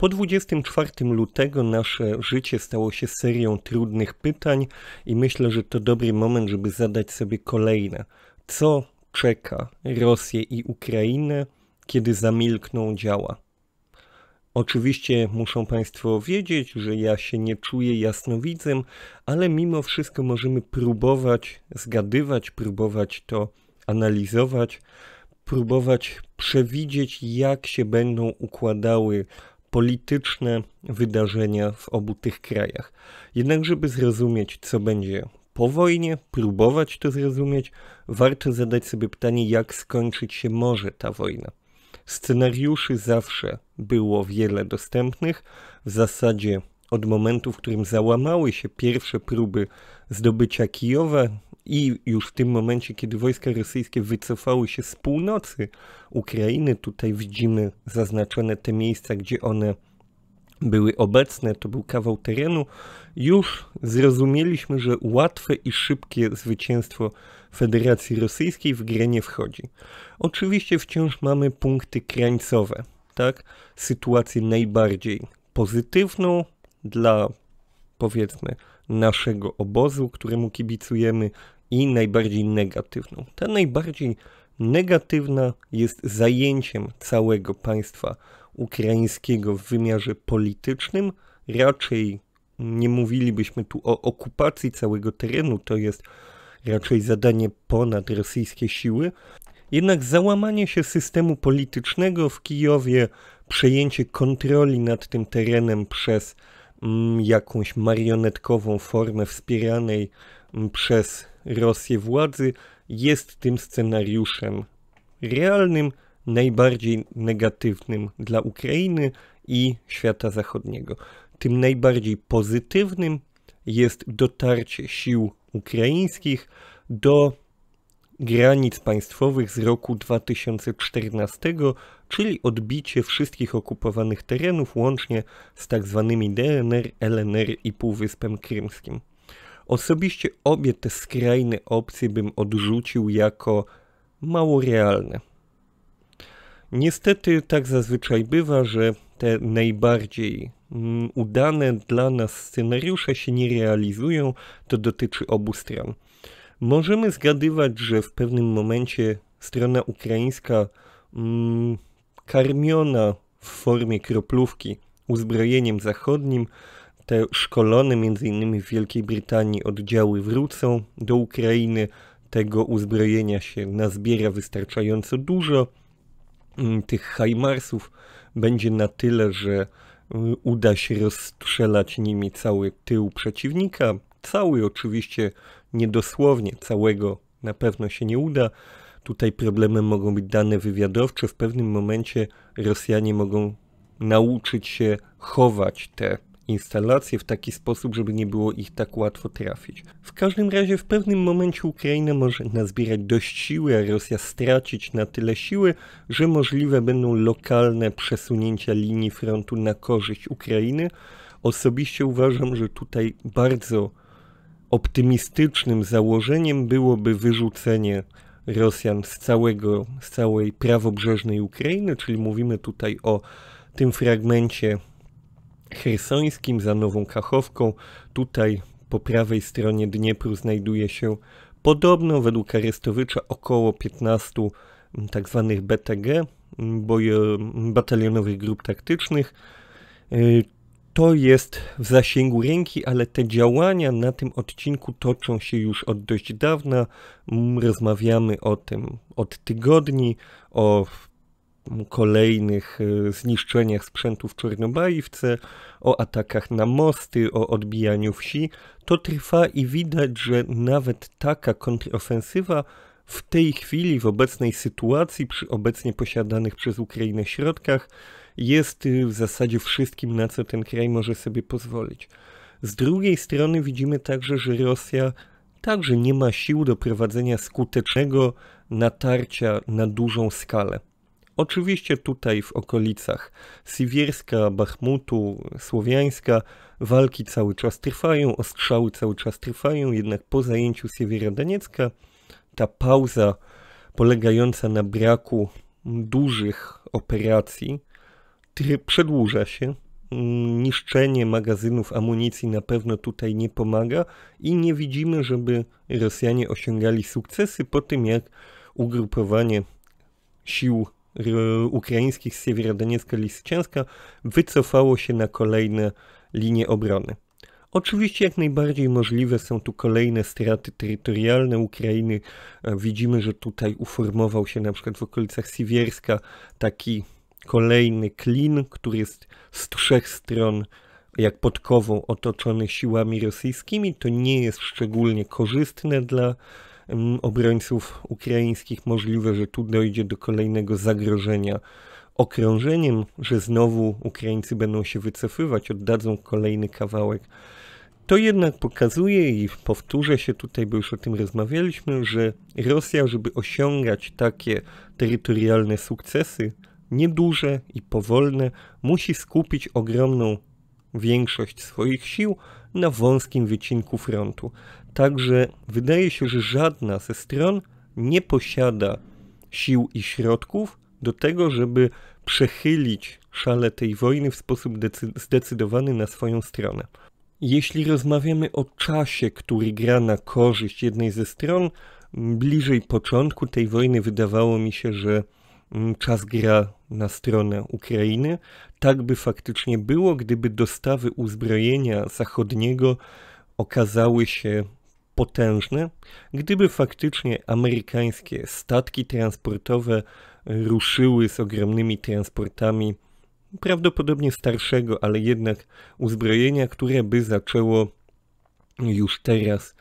Po 24 lutego nasze życie stało się serią trudnych pytań i myślę, że to dobry moment, żeby zadać sobie kolejne. Co czeka Rosję i Ukrainę, kiedy zamilkną działa? Oczywiście muszą Państwo wiedzieć, że ja się nie czuję jasnowidzem, ale mimo wszystko możemy próbować zgadywać, próbować to analizować, próbować przewidzieć, jak się będą układały polityczne wydarzenia w obu tych krajach. Jednak, żeby zrozumieć, co będzie po wojnie, próbować to zrozumieć, warto zadać sobie pytanie, jak skończyć się może ta wojna. Scenariuszy zawsze było wiele dostępnych, w zasadzie od momentu, w którym załamały się pierwsze próby zdobycia Kijowa, i już w tym momencie, kiedy wojska rosyjskie wycofały się z północy Ukrainy, tutaj widzimy zaznaczone te miejsca, gdzie one były obecne, to był kawał terenu, już zrozumieliśmy, że łatwe i szybkie zwycięstwo Federacji Rosyjskiej w grę nie wchodzi. Oczywiście wciąż mamy punkty krańcowe, tak? Sytuację najbardziej pozytywną dla powiedzmy naszego obozu, któremu kibicujemy, i najbardziej negatywną. Ta najbardziej negatywna jest zajęciem całego państwa ukraińskiego w wymiarze politycznym. Raczej nie mówilibyśmy tu o okupacji całego terenu, to jest raczej zadanie ponad rosyjskie siły. Jednak załamanie się systemu politycznego w Kijowie, przejęcie kontroli nad tym terenem przez Mm, jakąś marionetkową formę wspieranej mm, przez Rosję władzy, jest tym scenariuszem realnym, najbardziej negatywnym dla Ukrainy i świata zachodniego. Tym najbardziej pozytywnym jest dotarcie sił ukraińskich do granic państwowych z roku 2014, czyli odbicie wszystkich okupowanych terenów łącznie z tzw. Tak DNR, LNR i Półwyspem Krymskim. Osobiście obie te skrajne opcje bym odrzucił jako mało realne. Niestety tak zazwyczaj bywa, że te najbardziej mm, udane dla nas scenariusze się nie realizują, to dotyczy obu stron. Możemy zgadywać, że w pewnym momencie strona ukraińska mm, karmiona w formie kroplówki uzbrojeniem zachodnim, te szkolone m.in. w Wielkiej Brytanii oddziały wrócą do Ukrainy. Tego uzbrojenia się nazbiera wystarczająco dużo. Mm, tych hajmarsów będzie na tyle, że y, uda się rozstrzelać nimi cały tył przeciwnika. Cały oczywiście niedosłownie, całego na pewno się nie uda, Tutaj problemem mogą być dane wywiadowcze. W pewnym momencie Rosjanie mogą nauczyć się chować te instalacje w taki sposób, żeby nie było ich tak łatwo trafić. W każdym razie w pewnym momencie Ukraina może nazbierać dość siły, a Rosja stracić na tyle siły, że możliwe będą lokalne przesunięcia linii frontu na korzyść Ukrainy. Osobiście uważam, że tutaj bardzo optymistycznym założeniem byłoby wyrzucenie Rosjan z, całego, z całej prawobrzeżnej Ukrainy, czyli mówimy tutaj o tym fragmencie hersońskim za Nową Kachowką. Tutaj po prawej stronie Dniepru znajduje się podobno według Arestowicza około 15 mm, tak zwanych BTG, batalionowych grup taktycznych. Y, to jest w zasięgu ręki, ale te działania na tym odcinku toczą się już od dość dawna. Rozmawiamy o tym od tygodni, o kolejnych e, zniszczeniach sprzętu w Czarnobajówce, o atakach na mosty, o odbijaniu wsi. To trwa i widać, że nawet taka kontrofensywa w tej chwili, w obecnej sytuacji, przy obecnie posiadanych przez Ukrainę środkach, jest y, w zasadzie wszystkim, na co ten kraj może sobie pozwolić. Z drugiej strony widzimy także, że Rosja także nie ma sił do prowadzenia skutecznego natarcia na dużą skalę. Oczywiście tutaj w okolicach Siwierska, Bachmutu, Słowiańska walki cały czas trwają, ostrzały cały czas trwają, jednak po zajęciu Siewierodoniecka ta pauza polegająca na braku dużych operacji tryb przedłuża się. Mm, niszczenie magazynów amunicji na pewno tutaj nie pomaga i nie widzimy, żeby Rosjanie osiągali sukcesy po tym, jak ugrupowanie sił ukraińskich z Siewierodoniecka-Liscianska wycofało się na kolejne linie obrony. Oczywiście jak najbardziej możliwe są tu kolejne straty terytorialne Ukrainy. E, widzimy, że tutaj uformował się na przykład w okolicach Siwierska taki Kolejny klin, który jest z trzech stron jak podkową otoczony siłami rosyjskimi. To nie jest szczególnie korzystne dla mm, obrońców ukraińskich. Możliwe, że tu dojdzie do kolejnego zagrożenia okrążeniem, że znowu Ukraińcy będą się wycofywać, oddadzą kolejny kawałek. To jednak pokazuje i powtórzę się tutaj, bo już o tym rozmawialiśmy, że Rosja, żeby osiągać takie terytorialne sukcesy, nieduże i powolne, musi skupić ogromną większość swoich sił na wąskim wycinku frontu. Także wydaje się, że żadna ze stron nie posiada sił i środków do tego, żeby przechylić szale tej wojny w sposób zdecydowany na swoją stronę. Jeśli rozmawiamy o czasie, który gra na korzyść jednej ze stron, bliżej początku tej wojny wydawało mi się, że mm, czas gra na stronę Ukrainy. Tak by faktycznie było, gdyby dostawy uzbrojenia zachodniego okazały się potężne, gdyby faktycznie amerykańskie statki transportowe ruszyły z ogromnymi transportami prawdopodobnie starszego, ale jednak uzbrojenia, które by zaczęło już teraz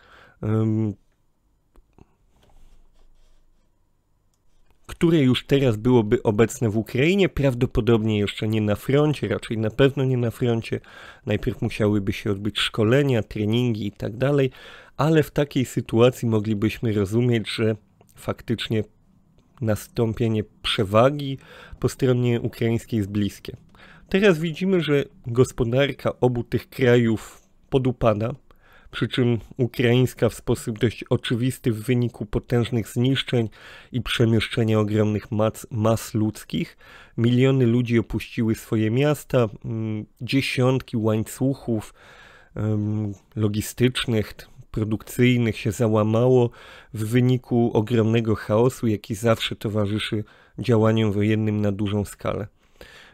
które już teraz byłoby obecne w Ukrainie, prawdopodobnie jeszcze nie na froncie, raczej na pewno nie na froncie. Najpierw musiałyby się odbyć szkolenia, treningi i tak dalej, ale w takiej sytuacji moglibyśmy rozumieć, że faktycznie nastąpienie przewagi po stronie ukraińskiej jest bliskie. Teraz widzimy, że gospodarka obu tych krajów podupada, przy czym ukraińska w sposób dość oczywisty w wyniku potężnych zniszczeń i przemieszczenia ogromnych mas, mas ludzkich. Miliony ludzi opuściły swoje miasta, mm, dziesiątki łańcuchów logistycznych, produkcyjnych się załamało w wyniku ogromnego chaosu, jaki zawsze towarzyszy działaniom wojennym na dużą skalę.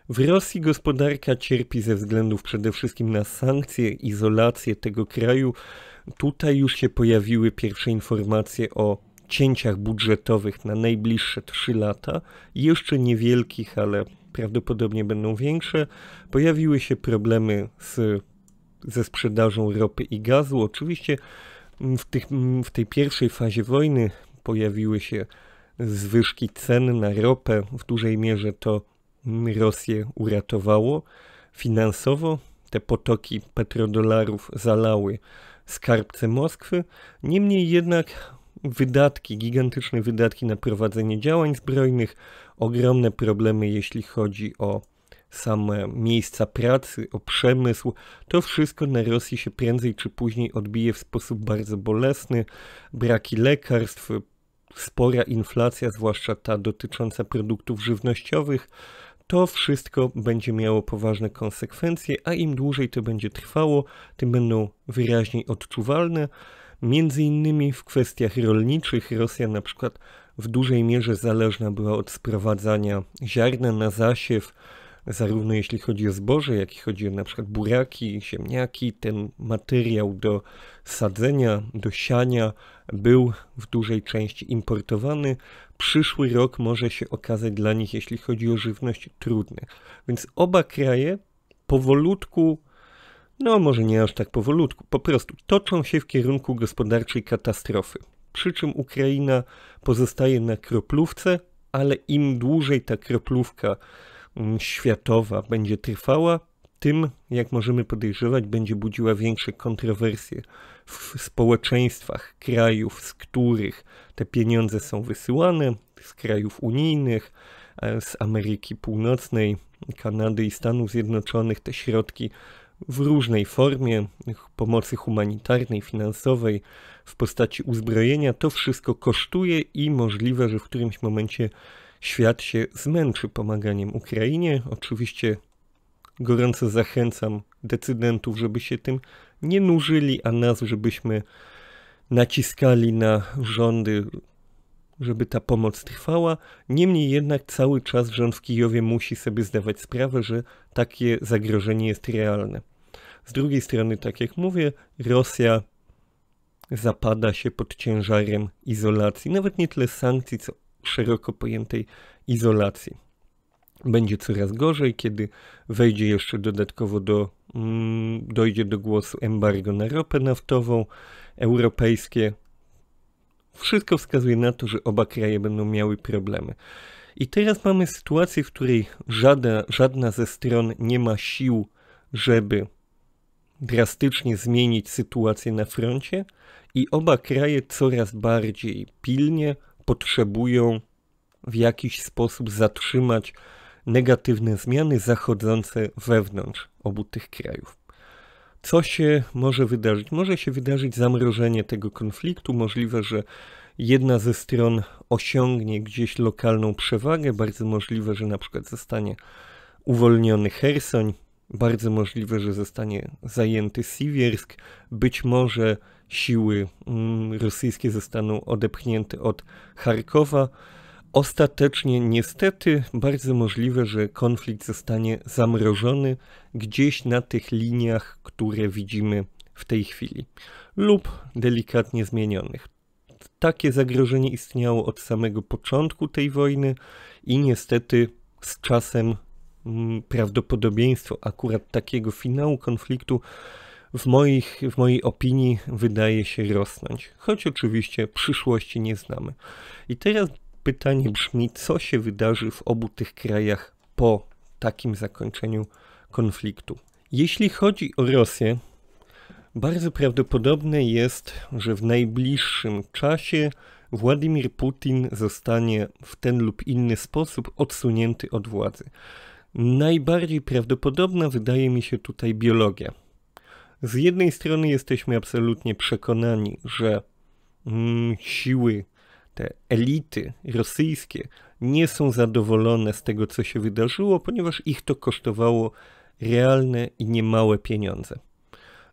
W Rosji gospodarka cierpi ze względów przede wszystkim na sankcje, izolację tego kraju. Tutaj już się pojawiły pierwsze informacje o cięciach budżetowych na najbliższe 3 lata, jeszcze niewielkich, ale prawdopodobnie będą większe. Pojawiły się problemy z, ze sprzedażą ropy i gazu. Oczywiście mm, w, tych, mm, w tej pierwszej fazie wojny pojawiły się zwyżki cen na ropę. W dużej mierze to Rosję uratowało finansowo. Te potoki petrodolarów zalały skarbce Moskwy. Niemniej jednak wydatki, gigantyczne wydatki na prowadzenie działań zbrojnych, ogromne problemy, jeśli chodzi o same miejsca pracy, o przemysł, to wszystko na Rosji się prędzej czy później odbije w sposób bardzo bolesny. Braki lekarstw, spora inflacja, zwłaszcza ta dotycząca produktów żywnościowych, to wszystko będzie miało poważne konsekwencje, a im dłużej to będzie trwało, tym będą wyraźniej odczuwalne. Między innymi w kwestiach rolniczych Rosja na przykład w dużej mierze zależna była od sprowadzania ziarna na zasiew zarówno jeśli chodzi o zboże, jak i chodzi o na przykład buraki, ziemniaki, ten materiał do sadzenia, do siania był w dużej części importowany. Przyszły rok może się okazać dla nich, jeśli chodzi o żywność, trudny. Więc oba kraje powolutku no może nie aż tak powolutku, po prostu toczą się w kierunku gospodarczej katastrofy. Przy czym Ukraina pozostaje na kroplówce, ale im dłużej ta kroplówka Mm, światowa będzie trwała, tym, jak możemy podejrzewać, będzie budziła większe kontrowersje w społeczeństwach krajów, z których te pieniądze są wysyłane, z krajów unijnych, e, z Ameryki Północnej, Kanady i Stanów Zjednoczonych. Te środki w różnej formie pomocy humanitarnej, finansowej, w postaci uzbrojenia, to wszystko kosztuje i możliwe, że w którymś momencie świat się zmęczy pomaganiem Ukrainie. Oczywiście gorąco zachęcam decydentów, żeby się tym nie nużyli, a nas, żebyśmy naciskali na rządy, żeby ta pomoc trwała. Niemniej jednak cały czas rząd w Kijowie musi sobie zdawać sprawę, że takie zagrożenie jest realne. Z drugiej strony, tak jak mówię, Rosja zapada się pod ciężarem izolacji, nawet nie tyle sankcji, co szeroko pojętej izolacji. Będzie coraz gorzej, kiedy wejdzie jeszcze dodatkowo do, mm, dojdzie do głosu embargo na ropę naftową europejskie. Wszystko wskazuje na to, że oba kraje będą miały problemy. I teraz mamy sytuację, w której żadna, żadna ze stron nie ma sił, żeby drastycznie zmienić sytuację na froncie i oba kraje coraz bardziej pilnie potrzebują w jakiś sposób zatrzymać negatywne zmiany zachodzące wewnątrz obu tych krajów. Co się może wydarzyć? Może się wydarzyć zamrożenie tego konfliktu. Możliwe, że jedna ze stron osiągnie gdzieś lokalną przewagę. Bardzo możliwe, że na przykład zostanie uwolniony Hersoń. Bardzo możliwe, że zostanie zajęty Siwiersk. Być może siły mm, rosyjskie zostaną odepchnięte od Charkowa. Ostatecznie, niestety, bardzo możliwe, że konflikt zostanie zamrożony gdzieś na tych liniach, które widzimy w tej chwili, lub delikatnie zmienionych. Takie zagrożenie istniało od samego początku tej wojny i niestety z czasem mm, prawdopodobieństwo akurat takiego finału konfliktu w, moich, w mojej opinii wydaje się rosnąć, choć oczywiście przyszłości nie znamy. I teraz pytanie brzmi, co się wydarzy w obu tych krajach po takim zakończeniu konfliktu. Jeśli chodzi o Rosję, bardzo prawdopodobne jest, że w najbliższym czasie Władimir Putin zostanie w ten lub inny sposób odsunięty od władzy. Najbardziej prawdopodobna wydaje mi się tutaj biologia. Z jednej strony jesteśmy absolutnie przekonani, że mm, siły, te elity rosyjskie nie są zadowolone z tego, co się wydarzyło, ponieważ ich to kosztowało realne i niemałe pieniądze.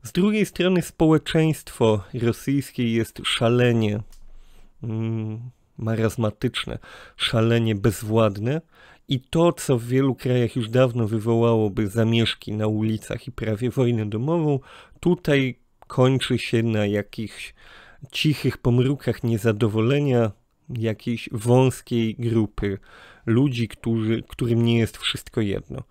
Z drugiej strony społeczeństwo rosyjskie jest szalenie mm, marazmatyczne, szalenie bezwładne i to, co w wielu krajach już dawno wywołałoby zamieszki na ulicach i prawie wojnę domową, tutaj kończy się na jakichś cichych pomrukach niezadowolenia jakiejś wąskiej grupy ludzi, którzy, którym nie jest wszystko jedno.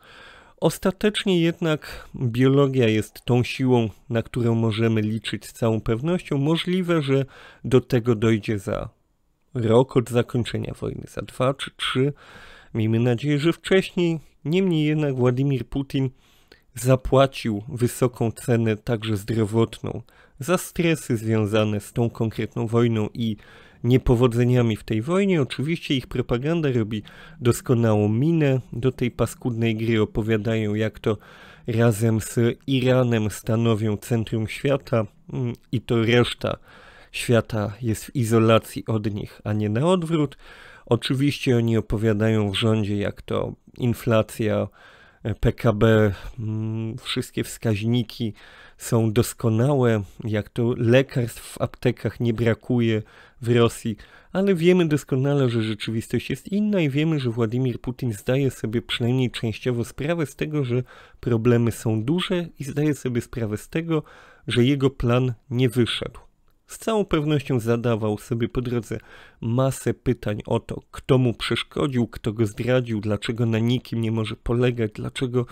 Ostatecznie jednak biologia jest tą siłą, na którą możemy liczyć z całą pewnością. Możliwe, że do tego dojdzie za rok od zakończenia wojny, za dwa czy trzy. Miejmy nadzieję, że wcześniej. Niemniej jednak Władimir Putin zapłacił wysoką cenę, także zdrowotną, za stresy związane z tą konkretną wojną i niepowodzeniami w tej wojnie. Oczywiście ich propaganda robi doskonałą minę do tej paskudnej gry. Opowiadają, jak to razem z Iranem stanowią centrum świata mm, i to reszta świata jest w izolacji od nich, a nie na odwrót. Oczywiście oni opowiadają w rządzie, jak to inflacja, e, PKB, mm, wszystkie wskaźniki są doskonałe, jak to lekarstw w aptekach nie brakuje w Rosji, ale wiemy doskonale, że rzeczywistość jest inna i wiemy, że Władimir Putin zdaje sobie przynajmniej częściowo sprawę z tego, że problemy są duże i zdaje sobie sprawę z tego, że jego plan nie wyszedł z całą pewnością zadawał sobie po drodze masę pytań o to, kto mu przeszkodził, kto go zdradził, dlaczego na nikim nie może polegać, dlaczego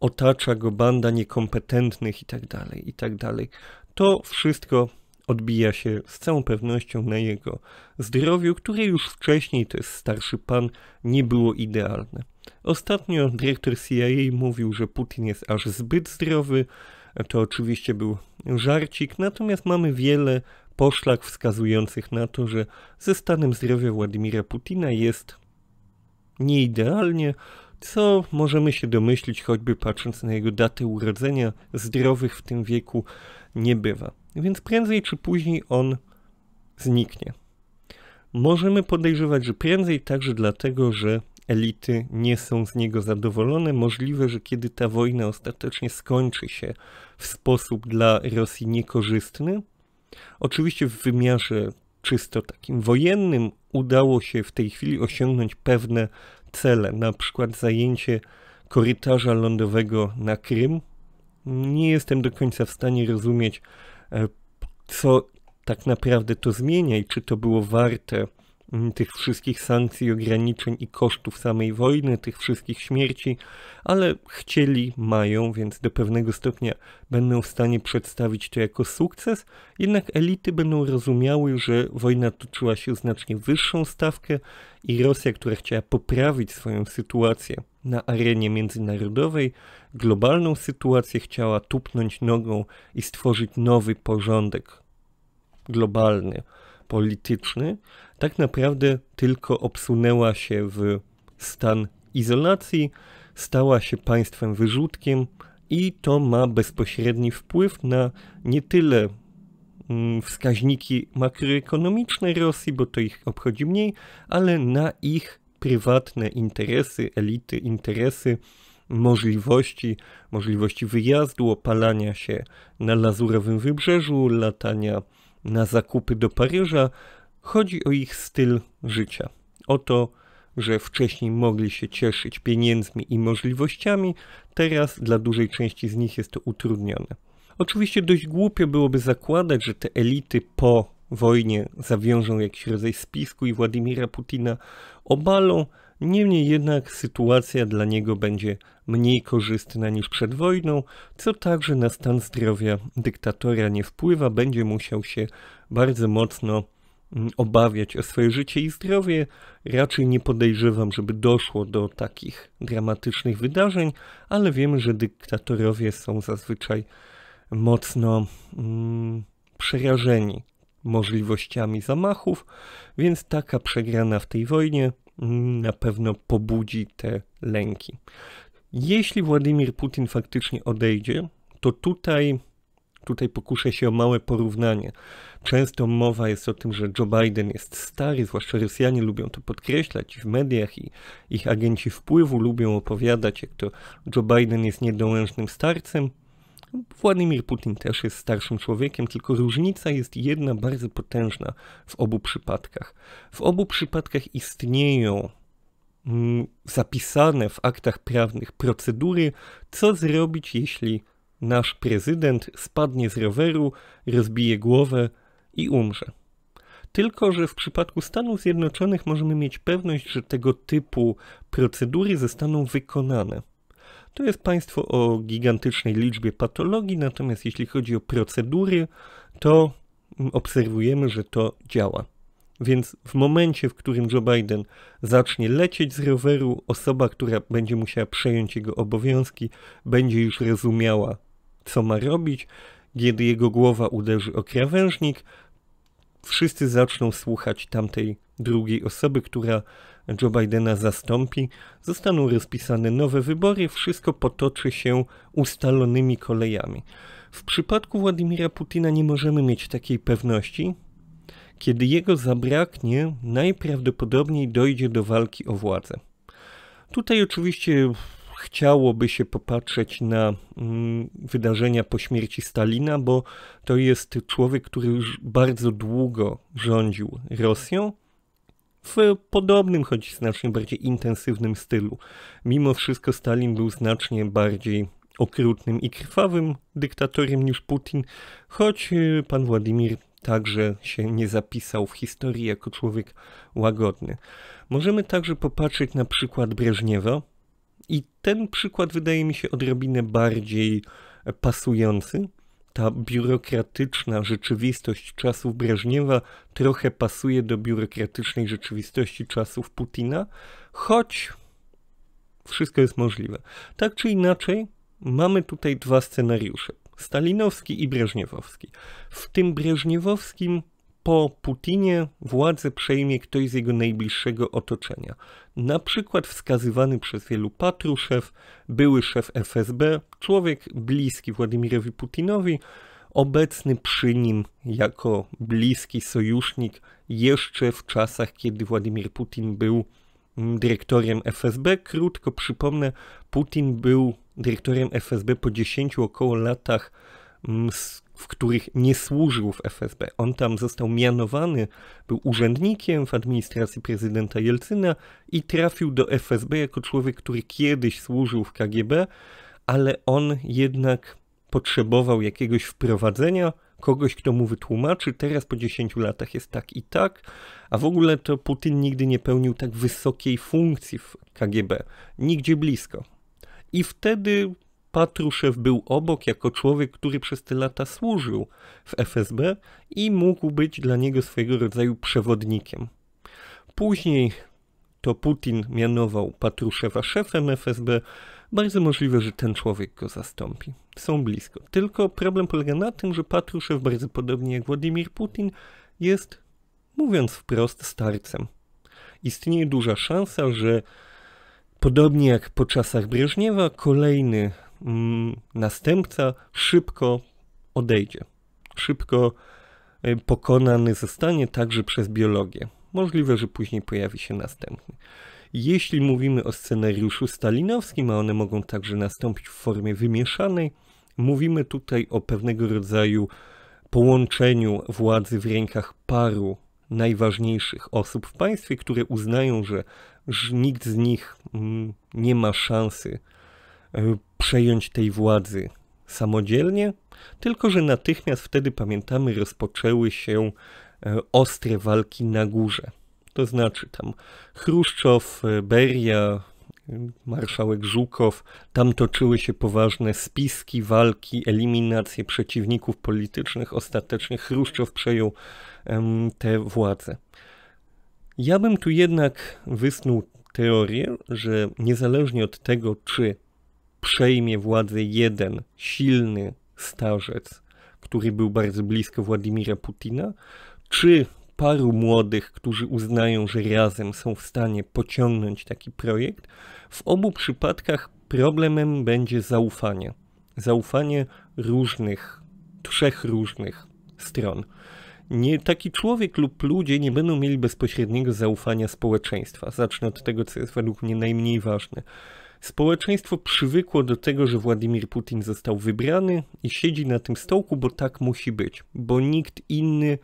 otacza go banda niekompetentnych itd. Tak itd. Tak to wszystko odbija się z całą pewnością na jego zdrowiu, które już wcześniej, to jest starszy pan, nie było idealne. Ostatnio dyrektor CIA mówił, że Putin jest aż zbyt zdrowy, to oczywiście był żarcik, natomiast mamy wiele poszlak wskazujących na to, że ze stanem zdrowia Władimira Putina jest nieidealnie, co możemy się domyślić, choćby patrząc na jego datę urodzenia, zdrowych w tym wieku nie bywa. Więc prędzej czy później on zniknie. Możemy podejrzewać, że prędzej także dlatego, że elity nie są z niego zadowolone. Możliwe, że kiedy ta wojna ostatecznie skończy się w sposób dla Rosji niekorzystny, oczywiście w wymiarze czysto takim wojennym udało się w tej chwili osiągnąć pewne cele, na przykład zajęcie korytarza lądowego na Krym. Nie jestem do końca w stanie rozumieć, e, co tak naprawdę to zmienia i czy to było warte Mm, tych wszystkich sankcji, ograniczeń i kosztów samej wojny, tych wszystkich śmierci, ale chcieli, mają, więc do pewnego stopnia będą w stanie przedstawić to jako sukces, jednak elity będą rozumiały, że wojna toczyła się znacznie wyższą stawkę i Rosja, która chciała poprawić swoją sytuację na arenie międzynarodowej, globalną sytuację chciała tupnąć nogą i stworzyć nowy porządek globalny polityczny, tak naprawdę tylko obsunęła się w stan izolacji, stała się państwem wyrzutkiem i to ma bezpośredni wpływ na nie tyle mm, wskaźniki makroekonomiczne Rosji, bo to ich obchodzi mniej, ale na ich prywatne interesy, elity, interesy, możliwości, możliwości wyjazdu, opalania się na lazurowym wybrzeżu, latania na zakupy do Paryża, chodzi o ich styl życia. O to, że wcześniej mogli się cieszyć pieniędzmi i możliwościami, teraz dla dużej części z nich jest to utrudnione. Oczywiście dość głupio byłoby zakładać, że te elity po wojnie zawiążą jakiś rodzaj spisku i Władimira Putina obalą, Niemniej jednak sytuacja dla niego będzie mniej korzystna niż przed wojną, co także na stan zdrowia dyktatora nie wpływa, będzie musiał się bardzo mocno mm, obawiać o swoje życie i zdrowie. Raczej nie podejrzewam, żeby doszło do takich dramatycznych wydarzeń, ale wiemy, że dyktatorowie są zazwyczaj mocno mm, przerażeni możliwościami zamachów, więc taka przegrana w tej wojnie na pewno pobudzi te lęki. Jeśli Władimir Putin faktycznie odejdzie, to tutaj, tutaj pokuszę się o małe porównanie. Często mowa jest o tym, że Joe Biden jest stary, zwłaszcza Rosjanie lubią to podkreślać w mediach i ich agenci wpływu lubią opowiadać, jak to Joe Biden jest niedołężnym starcem, Władimir Putin też jest starszym człowiekiem, tylko różnica jest jedna bardzo potężna w obu przypadkach. W obu przypadkach istnieją mm, zapisane w aktach prawnych procedury, co zrobić, jeśli nasz prezydent spadnie z roweru, rozbije głowę i umrze. Tylko, że w przypadku Stanów Zjednoczonych możemy mieć pewność, że tego typu procedury zostaną wykonane. To jest państwo o gigantycznej liczbie patologii, natomiast jeśli chodzi o procedury, to obserwujemy, że to działa. Więc w momencie, w którym Joe Biden zacznie lecieć z roweru, osoba, która będzie musiała przejąć jego obowiązki, będzie już rozumiała, co ma robić. Kiedy jego głowa uderzy o krawężnik, wszyscy zaczną słuchać tamtej drugiej osoby, która Joe Bidena zastąpi, zostaną rozpisane nowe wybory, wszystko potoczy się ustalonymi kolejami. W przypadku Władimira Putina nie możemy mieć takiej pewności. Kiedy jego zabraknie, najprawdopodobniej dojdzie do walki o władzę. Tutaj oczywiście chciałoby się popatrzeć na mm, wydarzenia po śmierci Stalina, bo to jest człowiek, który już bardzo długo rządził Rosją w podobnym, choć znacznie bardziej intensywnym stylu. Mimo wszystko Stalin był znacznie bardziej okrutnym i krwawym dyktatorem niż Putin, choć y, pan Władimir także się nie zapisał w historii jako człowiek łagodny. Możemy także popatrzeć na przykład Breżniewa i ten przykład wydaje mi się odrobinę bardziej pasujący, ta biurokratyczna rzeczywistość czasów Breżniewa trochę pasuje do biurokratycznej rzeczywistości czasów Putina, choć wszystko jest możliwe. Tak czy inaczej, mamy tutaj dwa scenariusze: Stalinowski i Breżniewowski. W tym Breżniewowskim po Putinie władzę przejmie ktoś z jego najbliższego otoczenia. Na przykład wskazywany przez wielu Patruszew, były szef FSB, człowiek bliski Władimirowi Putinowi, obecny przy nim jako bliski sojusznik jeszcze w czasach, kiedy Władimir Putin był dyrektorem FSB. Krótko przypomnę, Putin był dyrektorem FSB po 10 około latach w których nie służył w FSB. On tam został mianowany, był urzędnikiem w administracji prezydenta Jelcyna i trafił do FSB jako człowiek, który kiedyś służył w KGB, ale on jednak potrzebował jakiegoś wprowadzenia, kogoś, kto mu wytłumaczy, teraz po 10 latach jest tak i tak, a w ogóle to Putin nigdy nie pełnił tak wysokiej funkcji w KGB, nigdzie blisko. I wtedy Patruszew był obok jako człowiek, który przez te lata służył w FSB i mógł być dla niego swojego rodzaju przewodnikiem. Później to Putin mianował Patruszewa szefem FSB. Bardzo możliwe, że ten człowiek go zastąpi. Są blisko. Tylko problem polega na tym, że Patruszew, bardzo podobnie jak Władimir Putin, jest, mówiąc wprost, starcem. Istnieje duża szansa, że podobnie jak po czasach Breżniewa, kolejny Mm, następca szybko odejdzie. Szybko y, pokonany zostanie także przez biologię. Możliwe, że później pojawi się następny. Jeśli mówimy o scenariuszu stalinowskim, a one mogą także nastąpić w formie wymieszanej, mówimy tutaj o pewnego rodzaju połączeniu władzy w rękach paru najważniejszych osób w państwie, które uznają, że nikt z nich mm, nie ma szansy y, przejąć tej władzy samodzielnie, tylko że natychmiast wtedy, pamiętamy, rozpoczęły się e, ostre walki na górze. To znaczy tam Chruszczow, e, Beria, e, marszałek Żukow, tam toczyły się poważne spiski, walki, eliminacje przeciwników politycznych. Ostatecznie Chruszczow przejął um, tę władzę. Ja bym tu jednak wysnuł teorię, że niezależnie od tego, czy przejmie władzę jeden silny starzec, który był bardzo blisko Władimira Putina, czy paru młodych, którzy uznają, że razem są w stanie pociągnąć taki projekt, w obu przypadkach problemem będzie zaufanie. Zaufanie różnych, trzech różnych stron. Nie, taki człowiek lub ludzie nie będą mieli bezpośredniego zaufania społeczeństwa. Zacznę od tego, co jest według mnie najmniej ważne. Społeczeństwo przywykło do tego, że Władimir Putin został wybrany i siedzi na tym stołku, bo tak musi być, bo nikt inny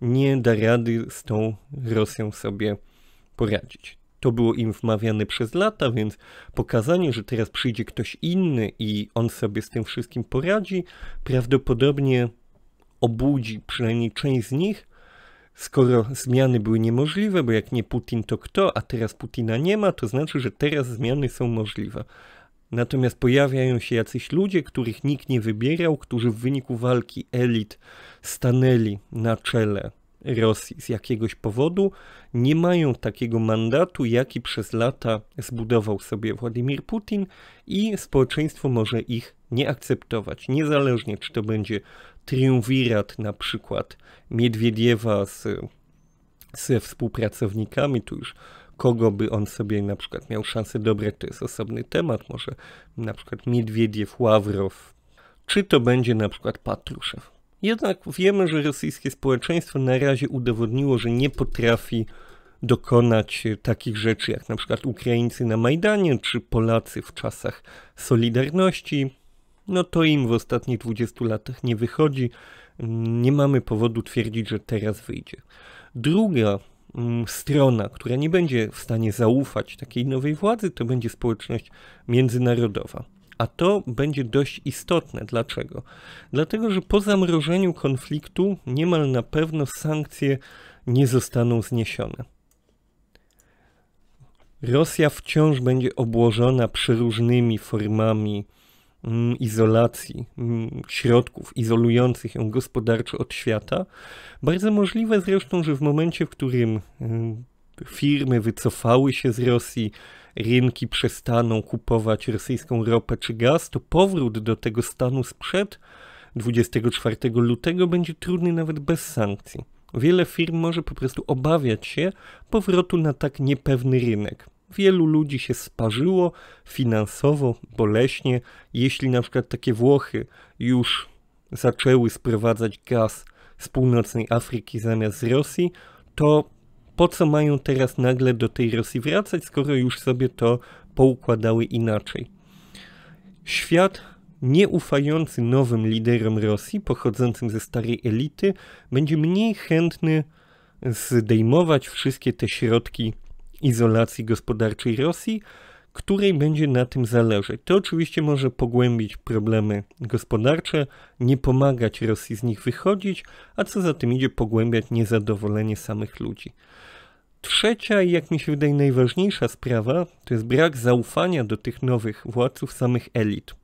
nie da rady z tą Rosją sobie poradzić. To było im wmawiane przez lata, więc pokazanie, że teraz przyjdzie ktoś inny i on sobie z tym wszystkim poradzi, prawdopodobnie obudzi przynajmniej część z nich skoro zmiany były niemożliwe, bo jak nie Putin, to kto, a teraz Putina nie ma, to znaczy, że teraz zmiany są możliwe. Natomiast pojawiają się jacyś ludzie, których nikt nie wybierał, którzy w wyniku walki elit stanęli na czele Rosji z jakiegoś powodu nie mają takiego mandatu, jaki przez lata zbudował sobie Władimir Putin i społeczeństwo może ich nie akceptować. Niezależnie czy to będzie triumvirat na przykład Miedwiediewa z, ze współpracownikami, tu już kogo by on sobie na przykład miał szansę dobre, to jest osobny temat, może na przykład Miedwiediew, Ławrow, czy to będzie na przykład Patruszew. Jednak wiemy, że rosyjskie społeczeństwo na razie udowodniło, że nie potrafi dokonać e, takich rzeczy jak na przykład Ukraińcy na Majdanie czy Polacy w czasach Solidarności. No to im w ostatnich 20 latach nie wychodzi. Nie mamy powodu twierdzić, że teraz wyjdzie. Druga mm, strona, która nie będzie w stanie zaufać takiej nowej władzy, to będzie społeczność międzynarodowa. A to będzie dość istotne. Dlaczego? Dlatego, że po zamrożeniu konfliktu niemal na pewno sankcje nie zostaną zniesione. Rosja wciąż będzie obłożona przeróżnymi formami mm, izolacji, mm, środków izolujących ją gospodarczo od świata. Bardzo możliwe zresztą, że w momencie, w którym mm, firmy wycofały się z Rosji, rynki przestaną kupować rosyjską ropę czy gaz, to powrót do tego stanu sprzed 24 lutego będzie trudny nawet bez sankcji. Wiele firm może po prostu obawiać się powrotu na tak niepewny rynek. Wielu ludzi się sparzyło finansowo, boleśnie, jeśli na przykład takie Włochy już zaczęły sprowadzać gaz z północnej Afryki zamiast z Rosji, to po co mają teraz nagle do tej Rosji wracać, skoro już sobie to poukładały inaczej. Świat nieufający nowym liderom Rosji, pochodzącym ze starej elity, będzie mniej chętny zdejmować wszystkie te środki izolacji gospodarczej Rosji, której będzie na tym zależeć. To oczywiście może pogłębić problemy gospodarcze, nie pomagać Rosji z nich wychodzić, a co za tym idzie, pogłębiać niezadowolenie samych ludzi. Trzecia i jak mi się wydaje najważniejsza sprawa to jest brak zaufania do tych nowych władców samych elit.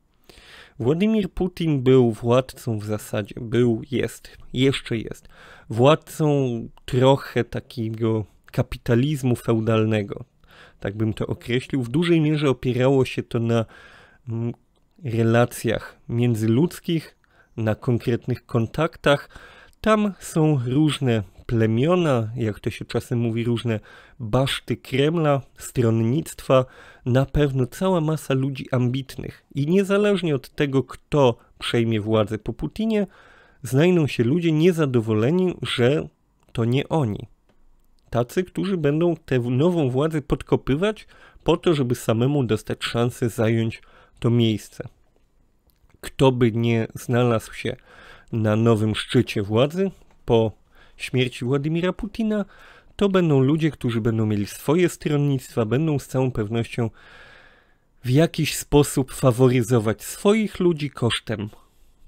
Władimir Putin był władcą w zasadzie, był, jest, jeszcze jest, władcą trochę takiego kapitalizmu feudalnego, tak bym to określił. W dużej mierze opierało się to na mm, relacjach międzyludzkich, na konkretnych kontaktach. Tam są różne plemiona, jak to się czasem mówi, różne baszty Kremla, stronnictwa, na pewno cała masa ludzi ambitnych. I niezależnie od tego, kto przejmie władzę po Putinie, znajdą się ludzie niezadowoleni, że to nie oni. Tacy, którzy będą tę nową władzę podkopywać po to, żeby samemu dostać szansę zająć to miejsce. Kto by nie znalazł się na nowym szczycie władzy po śmierci Władimira Putina, to będą ludzie, którzy będą mieli swoje stronnictwa, będą z całą pewnością w jakiś sposób faworyzować swoich ludzi kosztem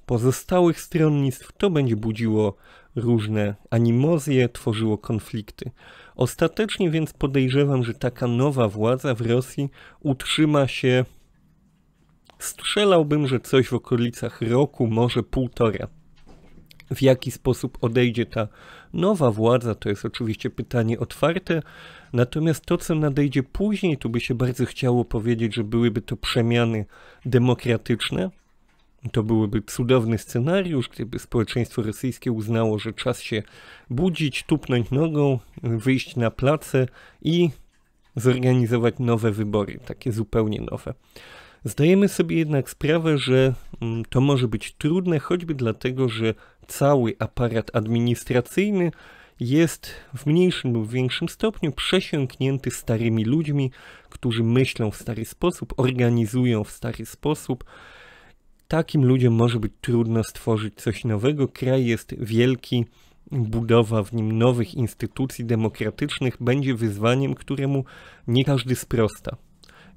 pozostałych stronnictw. To będzie budziło różne animozje, tworzyło konflikty. Ostatecznie więc podejrzewam, że taka nowa władza w Rosji utrzyma się. Strzelałbym, że coś w okolicach roku, może półtora. W jaki sposób odejdzie ta nowa władza, to jest oczywiście pytanie otwarte. Natomiast to, co nadejdzie później, tu by się bardzo chciało powiedzieć, że byłyby to przemiany demokratyczne. To byłby cudowny scenariusz, gdyby społeczeństwo rosyjskie uznało, że czas się budzić, tupnąć nogą, wyjść na place i zorganizować nowe wybory, takie zupełnie nowe. Zdajemy sobie jednak sprawę, że mm, to może być trudne, choćby dlatego, że cały aparat administracyjny jest w mniejszym lub większym stopniu przesiąknięty starymi ludźmi, którzy myślą w stary sposób, organizują w stary sposób. Takim ludziom może być trudno stworzyć coś nowego. Kraj jest wielki, budowa w nim nowych instytucji demokratycznych będzie wyzwaniem, któremu nie każdy sprosta.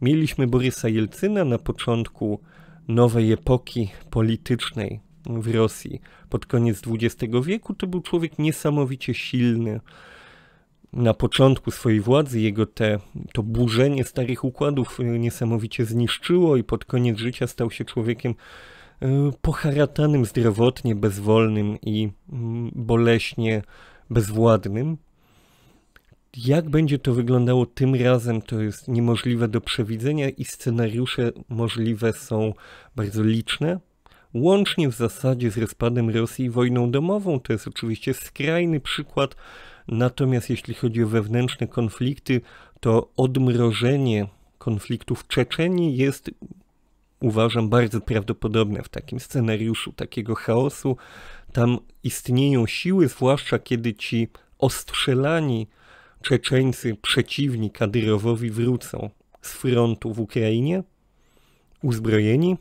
Mieliśmy Borysa Jelcyna na początku nowej epoki politycznej w Rosji pod koniec XX wieku. To był człowiek niesamowicie silny. Na początku swojej władzy jego te, to burzenie starych układów e, niesamowicie zniszczyło i pod koniec życia stał się człowiekiem e, poharatanym zdrowotnie, bezwolnym i mm, boleśnie bezwładnym. Jak będzie to wyglądało tym razem, to jest niemożliwe do przewidzenia i scenariusze możliwe są bardzo liczne. Łącznie w zasadzie z rozpadem Rosji i wojną domową, to jest oczywiście skrajny przykład, natomiast jeśli chodzi o wewnętrzne konflikty, to odmrożenie konfliktów w Czeczeniu jest, uważam, bardzo prawdopodobne w takim scenariuszu takiego chaosu. Tam istnieją siły, zwłaszcza kiedy ci ostrzelani Czeczeńcy przeciwni Kadyrowowi wrócą z frontu w Ukrainie, uzbrojeni,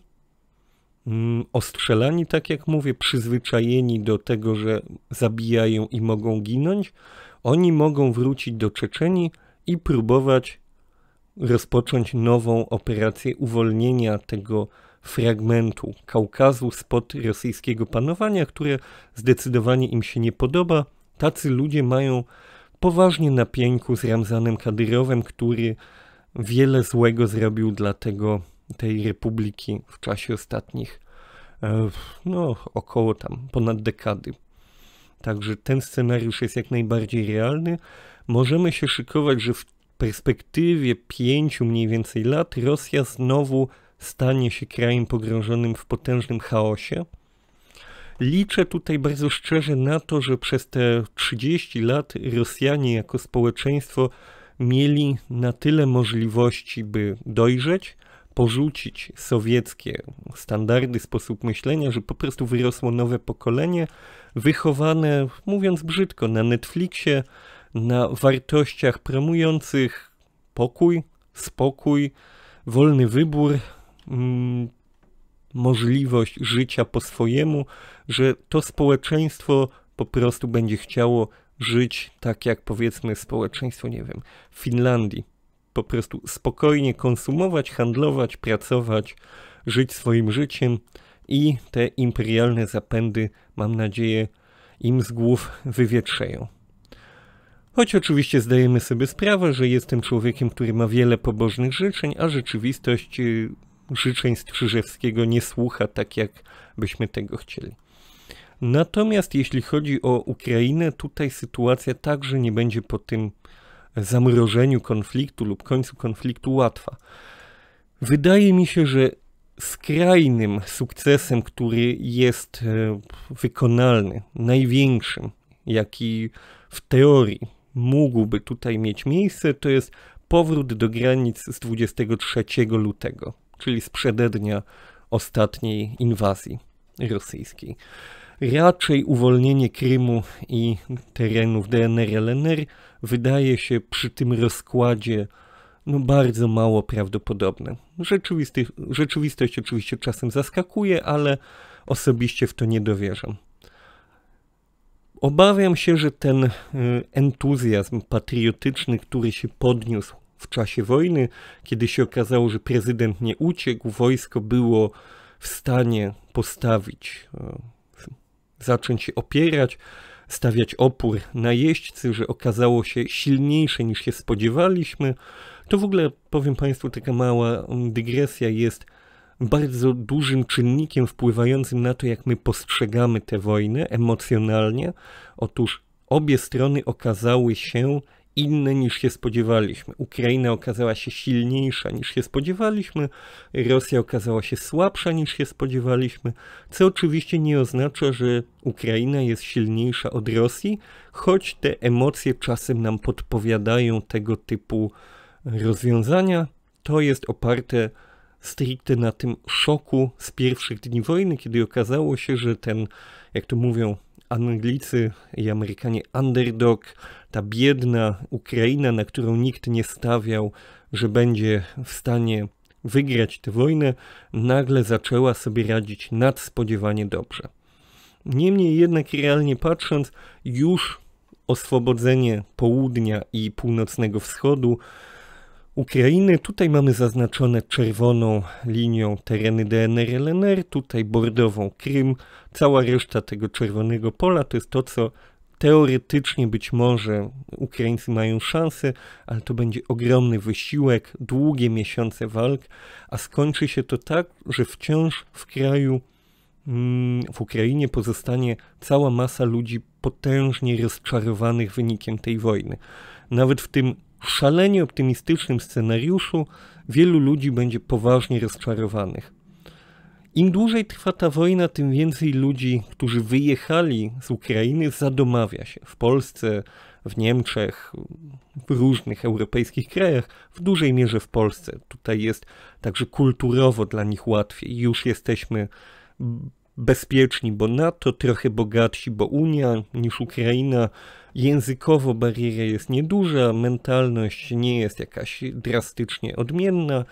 mm, ostrzelani, tak jak mówię, przyzwyczajeni do tego, że zabijają i mogą ginąć, oni mogą wrócić do Czeczeni i próbować rozpocząć nową operację uwolnienia tego fragmentu Kaukazu spod rosyjskiego panowania, które zdecydowanie im się nie podoba. Tacy ludzie mają poważnie na pieńku z Ramzanem Kadyrowem, który wiele złego zrobił dla tego, tej republiki w czasie ostatnich, e, no około tam ponad dekady. Także ten scenariusz jest jak najbardziej realny. Możemy się szykować, że w perspektywie pięciu mniej więcej lat Rosja znowu stanie się krajem pogrążonym w potężnym chaosie Liczę tutaj bardzo szczerze na to, że przez te 30 lat Rosjanie jako społeczeństwo mieli na tyle możliwości, by dojrzeć, porzucić sowieckie standardy, sposób myślenia, że po prostu wyrosło nowe pokolenie, wychowane, mówiąc brzydko, na Netflixie, na wartościach promujących pokój, spokój, wolny wybór, mm, możliwość życia po swojemu, że to społeczeństwo po prostu będzie chciało żyć tak jak powiedzmy społeczeństwo, nie wiem, Finlandii. Po prostu spokojnie konsumować, handlować, pracować, żyć swoim życiem i te imperialne zapędy, mam nadzieję, im z głów wywietrzeją. Choć oczywiście zdajemy sobie sprawę, że jestem człowiekiem, który ma wiele pobożnych życzeń, a rzeczywistość y, życzeń Strzyżewskiego nie słucha tak, jak byśmy tego chcieli. Natomiast jeśli chodzi o Ukrainę, tutaj sytuacja także nie będzie po tym zamrożeniu konfliktu lub końcu konfliktu łatwa. Wydaje mi się, że skrajnym sukcesem, który jest e, wykonalny, największym, jaki w teorii mógłby tutaj mieć miejsce, to jest powrót do granic z 23 lutego czyli z przedednia ostatniej inwazji rosyjskiej. Raczej uwolnienie Krymu i terenów DNR-LNR wydaje się przy tym rozkładzie no bardzo mało prawdopodobne. Rzeczywisty, rzeczywistość oczywiście czasem zaskakuje, ale osobiście w to nie dowierzam. Obawiam się, że ten y, entuzjazm patriotyczny, który się podniósł w czasie wojny, kiedy się okazało, że prezydent nie uciekł, wojsko było w stanie postawić, e, zacząć się opierać, stawiać opór jeźdźcy, że okazało się silniejsze niż się spodziewaliśmy. To w ogóle, powiem Państwu, taka mała mm, dygresja jest bardzo dużym czynnikiem wpływającym na to, jak my postrzegamy tę wojnę emocjonalnie. Otóż obie strony okazały się inne niż się spodziewaliśmy. Ukraina okazała się silniejsza niż się spodziewaliśmy, Rosja okazała się słabsza niż się spodziewaliśmy, co oczywiście nie oznacza, że Ukraina jest silniejsza od Rosji, choć te emocje czasem nam podpowiadają tego typu rozwiązania. To jest oparte stricte na tym szoku z pierwszych dni wojny, kiedy okazało się, że ten, jak to mówią Anglicy i Amerykanie, underdog ta biedna Ukraina, na którą nikt nie stawiał, że będzie w stanie wygrać tę wojnę, nagle zaczęła sobie radzić nadspodziewanie dobrze. Niemniej jednak realnie patrząc, już oswobodzenie południa i północnego wschodu Ukrainy. Tutaj mamy zaznaczone czerwoną linią tereny DNR, LNR, tutaj bordową Krym. Cała reszta tego czerwonego pola to jest to, co Teoretycznie być może Ukraińcy mają szansę, ale to będzie ogromny wysiłek, długie miesiące walk, a skończy się to tak, że wciąż w kraju, mm, w Ukrainie pozostanie cała masa ludzi potężnie rozczarowanych wynikiem tej wojny. Nawet w tym szalenie optymistycznym scenariuszu wielu ludzi będzie poważnie rozczarowanych. Im dłużej trwa ta wojna, tym więcej ludzi, którzy wyjechali z Ukrainy, zadomawia się w Polsce, w Niemczech, w różnych europejskich krajach, w dużej mierze w Polsce. Tutaj jest także kulturowo dla nich łatwiej. Już jesteśmy bezpieczni, bo NATO trochę bogatsi, bo Unia niż Ukraina. Językowo bariera jest nieduża, mentalność nie jest jakaś drastycznie odmienna.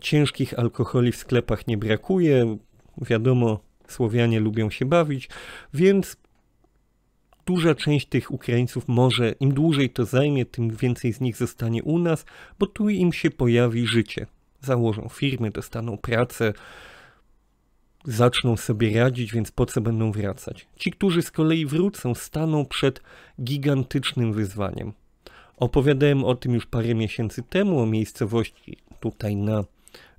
Ciężkich alkoholi w sklepach nie brakuje. Wiadomo, Słowianie lubią się bawić, więc duża część tych Ukraińców może, im dłużej to zajmie, tym więcej z nich zostanie u nas, bo tu im się pojawi życie. Założą firmy, dostaną pracę, zaczną sobie radzić, więc po co będą wracać? Ci, którzy z kolei wrócą, staną przed gigantycznym wyzwaniem. Opowiadałem o tym już parę miesięcy temu, o miejscowości tutaj na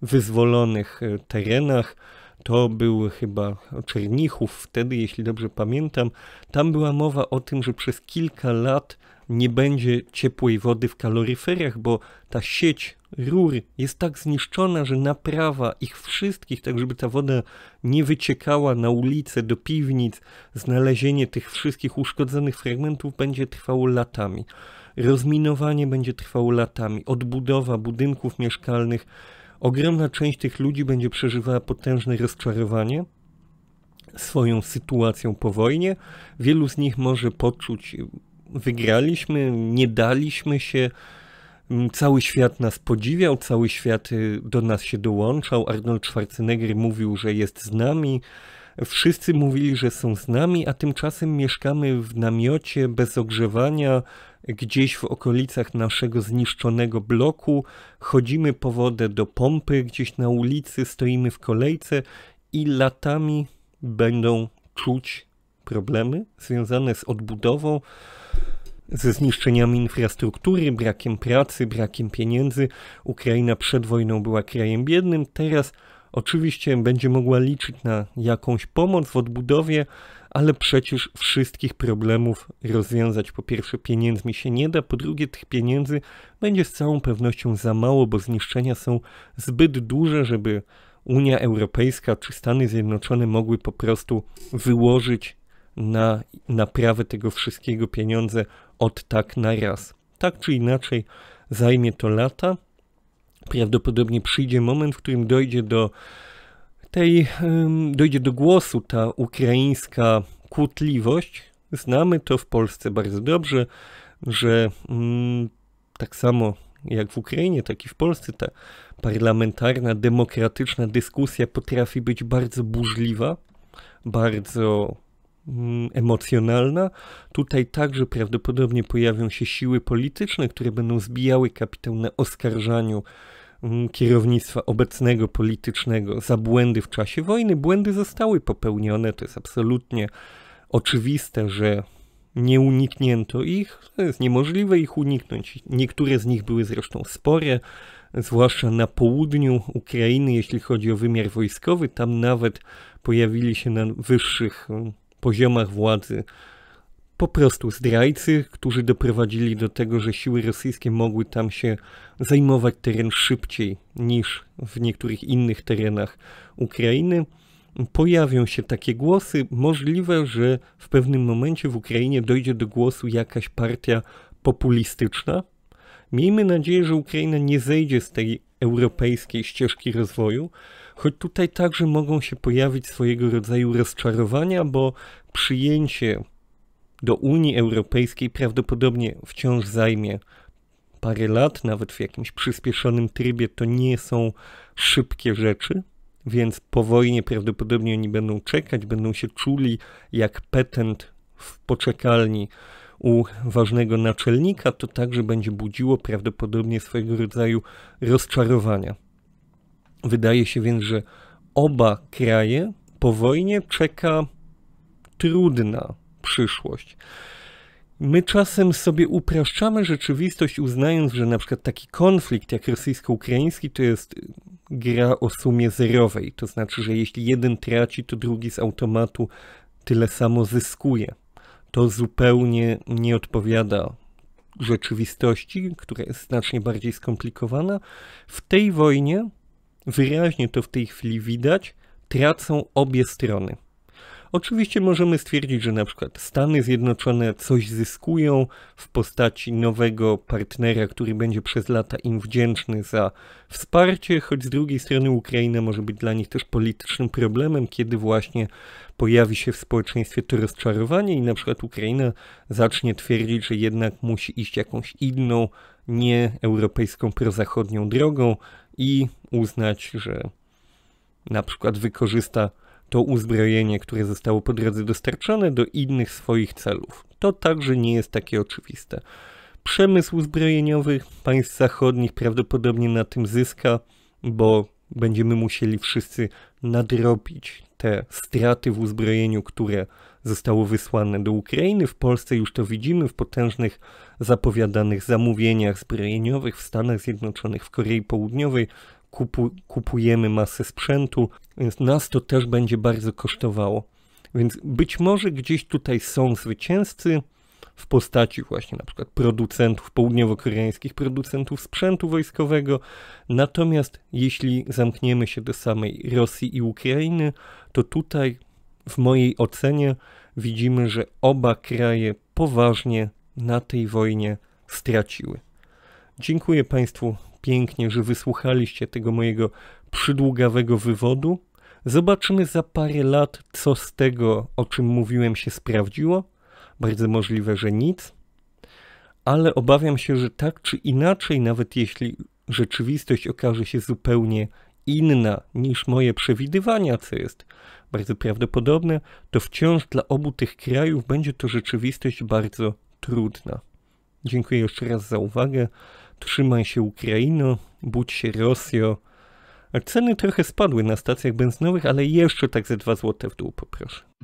wyzwolonych e, terenach. To był chyba Czernichów wtedy, jeśli dobrze pamiętam. Tam była mowa o tym, że przez kilka lat nie będzie ciepłej wody w kaloryferach, bo ta sieć rur jest tak zniszczona, że naprawa ich wszystkich, tak żeby ta woda nie wyciekała na ulice, do piwnic, znalezienie tych wszystkich uszkodzonych fragmentów będzie trwało latami. Rozminowanie będzie trwało latami, odbudowa budynków mieszkalnych ogromna część tych ludzi będzie przeżywała potężne rozczarowanie swoją sytuacją po wojnie. Wielu z nich może poczuć, wygraliśmy, nie daliśmy się, cały świat nas podziwiał, cały świat y, do nas się dołączał. Arnold Schwarzenegger mówił, że jest z nami. Wszyscy mówili, że są z nami, a tymczasem mieszkamy w namiocie bez ogrzewania, gdzieś w okolicach naszego zniszczonego bloku, chodzimy po wodę do pompy, gdzieś na ulicy, stoimy w kolejce i latami będą czuć problemy związane z odbudową, ze zniszczeniami infrastruktury, brakiem pracy, brakiem pieniędzy. Ukraina przed wojną była krajem biednym, teraz oczywiście będzie mogła liczyć na jakąś pomoc w odbudowie, ale przecież wszystkich problemów rozwiązać po pierwsze pieniędzmi się nie da, po drugie tych pieniędzy będzie z całą pewnością za mało, bo zniszczenia są zbyt duże, żeby Unia Europejska czy Stany Zjednoczone mogły po prostu wyłożyć na naprawę tego wszystkiego pieniądze od tak na raz. Tak czy inaczej zajmie to lata. Prawdopodobnie przyjdzie moment, w którym dojdzie do tej dojdzie do głosu ta ukraińska kłótliwość. Znamy to w Polsce bardzo dobrze, że mm, tak samo jak w Ukrainie, tak i w Polsce ta parlamentarna, demokratyczna dyskusja potrafi być bardzo burzliwa, bardzo mm, emocjonalna. Tutaj także prawdopodobnie pojawią się siły polityczne, które będą zbijały kapitał na oskarżaniu Mm, kierownictwa obecnego politycznego za błędy w czasie wojny. Błędy zostały popełnione, to jest absolutnie oczywiste, że nie uniknięto ich, to jest niemożliwe ich uniknąć. Niektóre z nich były zresztą spore, zwłaszcza na południu Ukrainy, jeśli chodzi o wymiar wojskowy. Tam nawet pojawili się na wyższych mm, poziomach władzy po prostu zdrajcy, którzy doprowadzili do tego, że siły rosyjskie mogły tam się zajmować teren szybciej niż w niektórych innych terenach Ukrainy. Pojawią się takie głosy. Możliwe, że w pewnym momencie w Ukrainie dojdzie do głosu jakaś partia populistyczna. Miejmy nadzieję, że Ukraina nie zejdzie z tej europejskiej ścieżki rozwoju, choć tutaj także mogą się pojawić swojego rodzaju rozczarowania, bo przyjęcie do Unii Europejskiej prawdopodobnie wciąż zajmie parę lat, nawet w jakimś przyspieszonym trybie. To nie są szybkie rzeczy, więc po wojnie prawdopodobnie oni będą czekać, będą się czuli jak petent w poczekalni u ważnego naczelnika, to także będzie budziło prawdopodobnie swojego rodzaju rozczarowania. Wydaje się więc, że oba kraje po wojnie czeka trudna przyszłość. My czasem sobie upraszczamy rzeczywistość, uznając, że na przykład taki konflikt jak rosyjsko-ukraiński to jest gra o sumie zerowej. To znaczy, że jeśli jeden traci, to drugi z automatu tyle samo zyskuje. To zupełnie nie odpowiada rzeczywistości, która jest znacznie bardziej skomplikowana. W tej wojnie, wyraźnie to w tej chwili widać, tracą obie strony. Oczywiście możemy stwierdzić, że na przykład Stany Zjednoczone coś zyskują w postaci nowego partnera, który będzie przez lata im wdzięczny za wsparcie, choć z drugiej strony Ukraina może być dla nich też politycznym problemem, kiedy właśnie pojawi się w społeczeństwie to rozczarowanie i na przykład Ukraina zacznie twierdzić, że jednak musi iść jakąś inną, nie europejską, prozachodnią drogą i uznać, że na przykład wykorzysta to uzbrojenie, które zostało po drodze dostarczone do innych swoich celów. To także nie jest takie oczywiste. Przemysł uzbrojeniowy państw zachodnich prawdopodobnie na tym zyska, bo będziemy musieli wszyscy nadrobić te straty w uzbrojeniu, które zostało wysłane do Ukrainy. W Polsce już to widzimy w potężnych zapowiadanych zamówieniach zbrojeniowych w Stanach Zjednoczonych, w Korei Południowej, kupu, kupujemy masę sprzętu, więc nas to też będzie bardzo kosztowało. Więc być może gdzieś tutaj są zwycięzcy w postaci właśnie na przykład producentów południowo-koreańskich producentów sprzętu wojskowego. Natomiast jeśli zamkniemy się do samej Rosji i Ukrainy, to tutaj w mojej ocenie widzimy, że oba kraje poważnie na tej wojnie straciły. Dziękuję Państwu pięknie, że wysłuchaliście tego mojego przydługawego wywodu. Zobaczymy za parę lat, co z tego, o czym mówiłem, się sprawdziło. Bardzo możliwe, że nic. Ale obawiam się, że tak czy inaczej, nawet jeśli rzeczywistość okaże się zupełnie inna niż moje przewidywania, co jest bardzo prawdopodobne, to wciąż dla obu tych krajów będzie to rzeczywistość bardzo trudna. Dziękuję jeszcze raz za uwagę. Trzymaj się Ukraino, budź się Rosjo. Ceny trochę spadły na stacjach benzynowych, ale jeszcze tak ze 2 zł w dół poproszę.